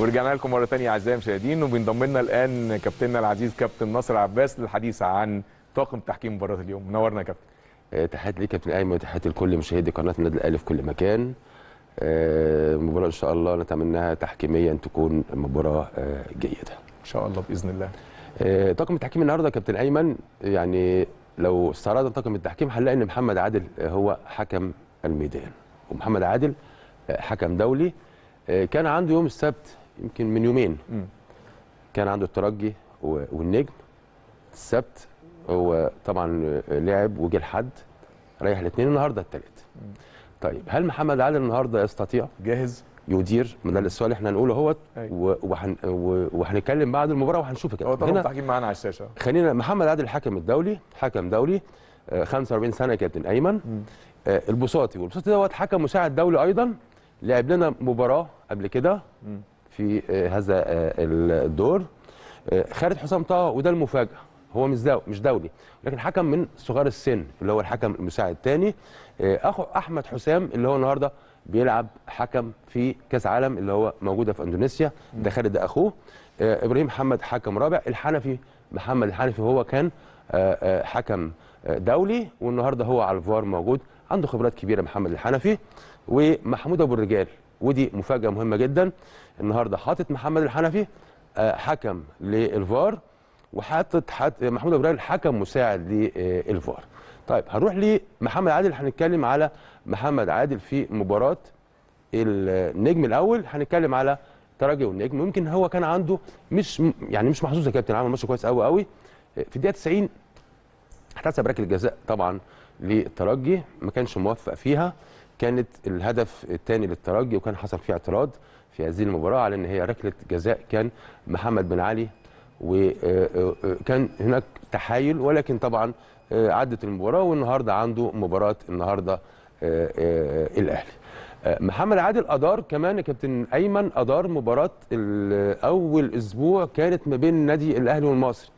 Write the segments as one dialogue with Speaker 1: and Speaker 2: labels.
Speaker 1: ورجعنا لكم مره ثانيه اعزائي المشاهدين وبينضم لنا الان كابتننا العزيز كابتن ناصر عباس للحديث عن طاقم تحكيم مباراه اليوم منورنا يا كابتن آه، تحيات ليك كابتن ايمن وتحيات لكل مشاهدي قناه النادي الاهلي في كل مكان آه، مباراه ان شاء الله نتمناها تحكيميا تكون مباراه آه، جيده ان شاء الله باذن الله طاقم التحكيم النهارده يا كابتن ايمن يعني لو استعرضنا طاقم التحكيم هنلاقي ان محمد عادل هو حكم الميدان ومحمد عادل حكم دولي كان عنده يوم السبت يمكن من يومين م. كان عنده الترجي والنجم السبت هو طبعا لعب وجه الحد رايح الاثنين النهارده الثالث طيب هل محمد عادل النهارده يستطيع جاهز يدير ده السؤال احنا هنقوله اهوت وحن وهنتكلم بعد المباراه وهنشوف كده هو طبعا التحكيم معانا على الشاشه خلينا محمد عادل الحكم الدولي حكم دولي 45 آه، سنه كابتن ايمن آه، البساطي والبساطي دوت حكم مساعد دولي ايضا لعب لنا مباراه قبل كده في آه، هذا آه، الدور آه، خالد حسام طه وده المفاجاه هو مش مش دولي لكن حكم من صغار السن اللي هو الحكم المساعد الثاني اخو احمد حسام اللي هو النهارده بيلعب حكم في كاس عالم اللي هو موجوده في اندونيسيا ده خالد ده اخوه ابراهيم محمد حكم رابع الحنفي محمد الحنفي هو كان حكم دولي والنهارده هو على الفار موجود عنده خبرات كبيره محمد الحنفي ومحمود ابو الرجال ودي مفاجاه مهمه جدا النهارده حاطط محمد الحنفي آه، حكم للفار وحاطط محمود ابراهيم حكم مساعد للفار طيب هنروح لمحمد عادل هنتكلم على محمد عادل في مباراه النجم الاول هنتكلم على ترجي والنجم ممكن هو كان عنده مش يعني مش محظوظ يا كابتن عمل ماتش كويس قوي قوي في الدقيقه 90 احتسب ركله جزاء طبعا للترجي ما كانش موفق فيها كانت الهدف الثاني للترجي وكان حصل فيه اعتراض في هذه المباراه على ان هي ركله جزاء كان محمد بن علي وكان آه، آه، آه، هناك تحايل ولكن طبعا عدت المباراه والنهارده عنده مباراه النهارده الاهلي محمد عادل ادار كمان كابتن ايمن ادار مباراه اول اسبوع كانت ما بين نادي الاهلي والمصري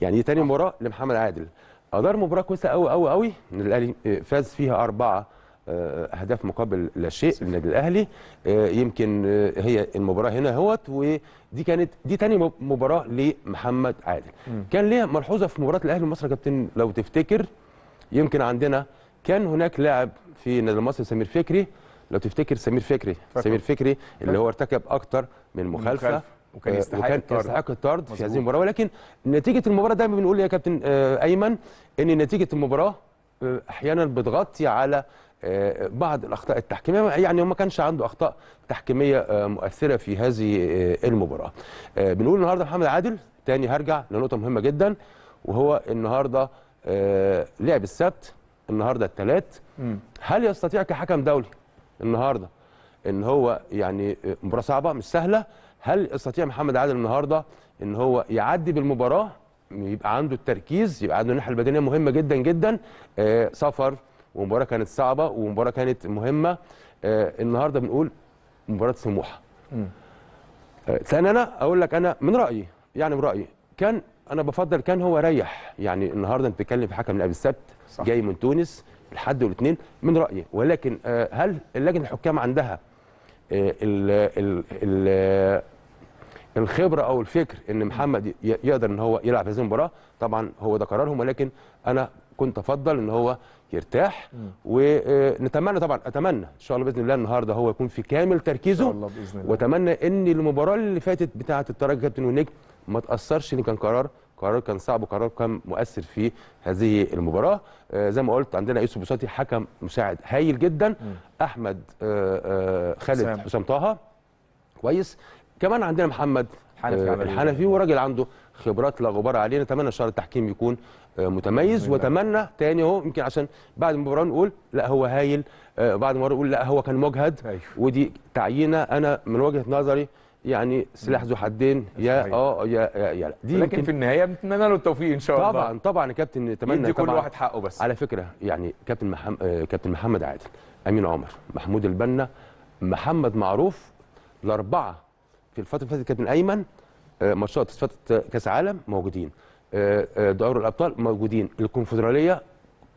Speaker 1: يعني تاني مباراه لمحمد عادل ادار مباراه كويسه قوي قوي قوي الاهلي فاز فيها اربعه اهداف مقابل لا شيء للنادي الاهلي آه، يمكن آه، هي المباراه هنا اهوت ودي كانت دي تاني مباراه لمحمد عادل م. كان ليه ملحوظه في مباراه الاهلي ومصر كابتن لو تفتكر يمكن عندنا كان هناك لاعب في النادي المصري سمير فكري لو تفتكر سمير فكري فكر. سمير فكري اللي هو ارتكب اكتر من مخالفه, آه، وكان يستحق وكان يستحق الطرد في هذه المباراه ولكن نتيجه المباراه دايما بنقول يا كابتن ايمن ان نتيجه المباراه احيانا بتغطي على آه، بعض الاخطاء التحكيميه يعني ما كانش عنده اخطاء تحكيميه آه، مؤثره في هذه آه، المباراه بنقول النهارده محمد عادل تاني هرجع لنقطه مهمه جدا وهو النهارده لعب السبت النهارده الثلاث هل يستطيع كحكم دولي النهارده ان هو يعني مباراه صعبه مش سهله هل يستطيع محمد عادل النهارده ان هو يعدي بالمباراه يبقى عنده التركيز يبقى عنده الناحيه البدنيه مهمه جدا جدا سفر ومباراه كانت صعبه ومباراه كانت مهمه آه، النهارده بنقول مباراه سموحه آه، ثاني انا اقول لك انا من رايي يعني من رايي كان انا بفضل كان هو ريح يعني النهارده انت بتتكلم في حكم من قبل السبت صح. جاي من تونس الحد والاثنين من رايي ولكن آه، هل اللجنه الحكام عندها الـ الـ الـ الخبره او الفكر ان محمد يقدر ان هو يلعب هذه المباراه طبعا هو ده قرارهم ولكن انا كنت افضل ان هو يرتاح مم. ونتمنى آه، طبعا اتمنى ان شاء الله باذن الله النهارده هو يكون في كامل تركيزه ان شاء الله باذن الله واتمنى ان المباراه اللي فاتت بتاعه الترجي كابتن والنجم ما تاثرش ان كان قرار قرار كان صعب وقرار كان مؤثر في هذه المباراه آه زي ما قلت عندنا يوسف بوساتي حكم مساعد هايل جدا مم. احمد آه آه خالد حسام طه كويس كمان عندنا محمد الحنفي آه، إيه؟ الحنفي وراجل عنده خبرات لا غبار عليه نتمنى ان شاء الله التحكيم يكون آه، متميز واتمنى تاني اهو يمكن عشان بعد المباراه نقول لا هو هايل آه، بعد المباراه نقول لا هو كان مجهد أيوه. ودي تعيينه انا من وجهه نظري يعني سلاح ذو حدين يا اه يا يا, يا لا. دي لكن في النهايه بنتمنى له التوفيق ان شاء الله طبعا طبعا يا كابتن نتمنى يدي كل واحد حقه بس على فكره يعني كابتن محمد كابتن محمد عادل امين عمر محمود البنا محمد معروف الاربعه في الفتره اللي فاتت كابتن ايمن آه، ماتشات فتره آه، كاس عالم موجودين آه، دوري الابطال موجودين الكونفدراليه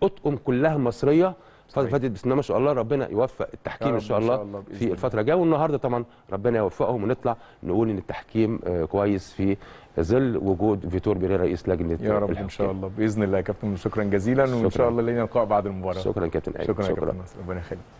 Speaker 1: اطقم كلها مصريه الفتره اللي فاتت بسم الله ما شاء الله ربنا يوفق التحكيم ان شاء الله, الله في الفتره الجايه والنهارده طبعا ربنا يوفقهم ونطلع نقول ان التحكيم كويس في ظل وجود فيتور بيري رئيس لجنه يا رب الحكيم. ان شاء الله باذن الله يا كابتن شكرا جزيلا شكرا. وان شاء الله لينا لقاء بعد المباراه شكرا كابتن شكرا, شكرا, شكرا. ربنا يخليك